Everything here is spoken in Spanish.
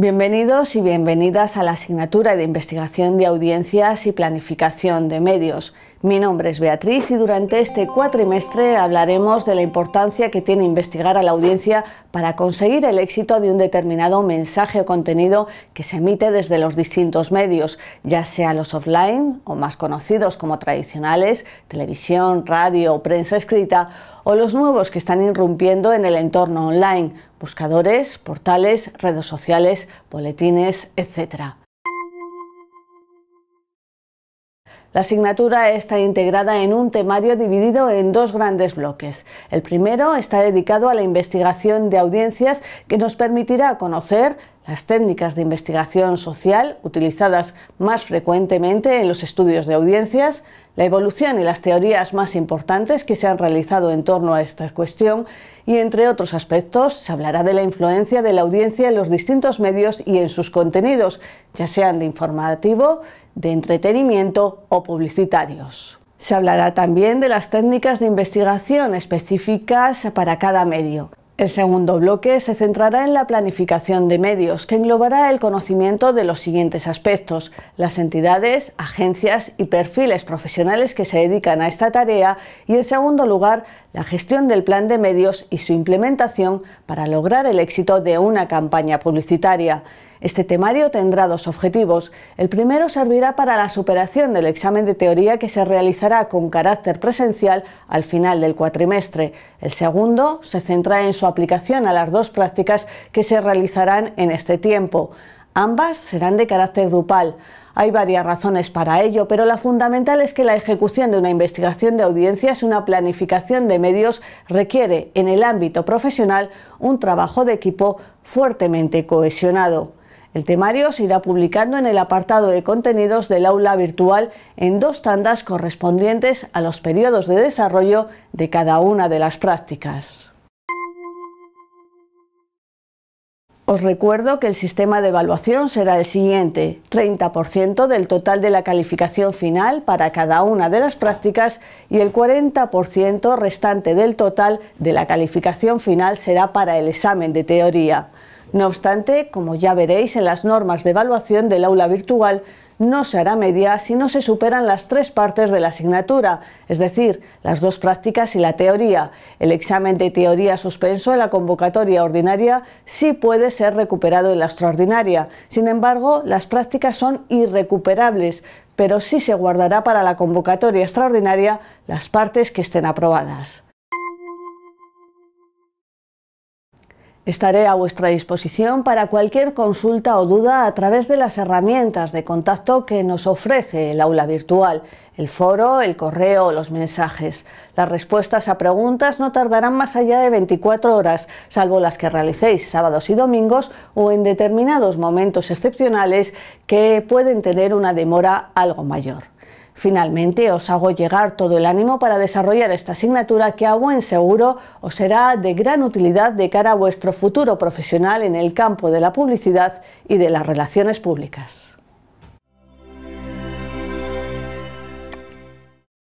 Bienvenidos y bienvenidas a la asignatura de Investigación de Audiencias y Planificación de Medios. Mi nombre es Beatriz y durante este cuatrimestre hablaremos de la importancia que tiene investigar a la audiencia para conseguir el éxito de un determinado mensaje o contenido que se emite desde los distintos medios, ya sea los offline o más conocidos como tradicionales, televisión, radio prensa escrita, o los nuevos que están irrumpiendo en el entorno online, buscadores, portales, redes sociales, boletines, etc. La asignatura está integrada en un temario dividido en dos grandes bloques. El primero está dedicado a la investigación de audiencias que nos permitirá conocer las técnicas de investigación social utilizadas más frecuentemente en los estudios de audiencias, la evolución y las teorías más importantes que se han realizado en torno a esta cuestión y entre otros aspectos se hablará de la influencia de la audiencia en los distintos medios y en sus contenidos, ya sean de informativo, de entretenimiento o publicitarios. Se hablará también de las técnicas de investigación específicas para cada medio. El segundo bloque se centrará en la planificación de medios, que englobará el conocimiento de los siguientes aspectos, las entidades, agencias y perfiles profesionales que se dedican a esta tarea y, en segundo lugar, la gestión del plan de medios y su implementación para lograr el éxito de una campaña publicitaria. Este temario tendrá dos objetivos. El primero servirá para la superación del examen de teoría que se realizará con carácter presencial al final del cuatrimestre. El segundo se centra en su aplicación a las dos prácticas que se realizarán en este tiempo. Ambas serán de carácter grupal. Hay varias razones para ello, pero la fundamental es que la ejecución de una investigación de audiencia audiencias, una planificación de medios, requiere en el ámbito profesional un trabajo de equipo fuertemente cohesionado. El temario se irá publicando en el apartado de contenidos del aula virtual en dos tandas correspondientes a los periodos de desarrollo de cada una de las prácticas. Os recuerdo que el sistema de evaluación será el siguiente, 30% del total de la calificación final para cada una de las prácticas y el 40% restante del total de la calificación final será para el examen de teoría. No obstante, como ya veréis en las normas de evaluación del aula virtual, no se hará media si no se superan las tres partes de la asignatura, es decir, las dos prácticas y la teoría. El examen de teoría suspenso en la convocatoria ordinaria sí puede ser recuperado en la extraordinaria. Sin embargo, las prácticas son irrecuperables, pero sí se guardará para la convocatoria extraordinaria las partes que estén aprobadas. Estaré a vuestra disposición para cualquier consulta o duda a través de las herramientas de contacto que nos ofrece el aula virtual, el foro, el correo los mensajes. Las respuestas a preguntas no tardarán más allá de 24 horas, salvo las que realicéis sábados y domingos o en determinados momentos excepcionales que pueden tener una demora algo mayor. Finalmente, os hago llegar todo el ánimo para desarrollar esta asignatura que a buen seguro os será de gran utilidad de cara a vuestro futuro profesional en el campo de la publicidad y de las relaciones públicas.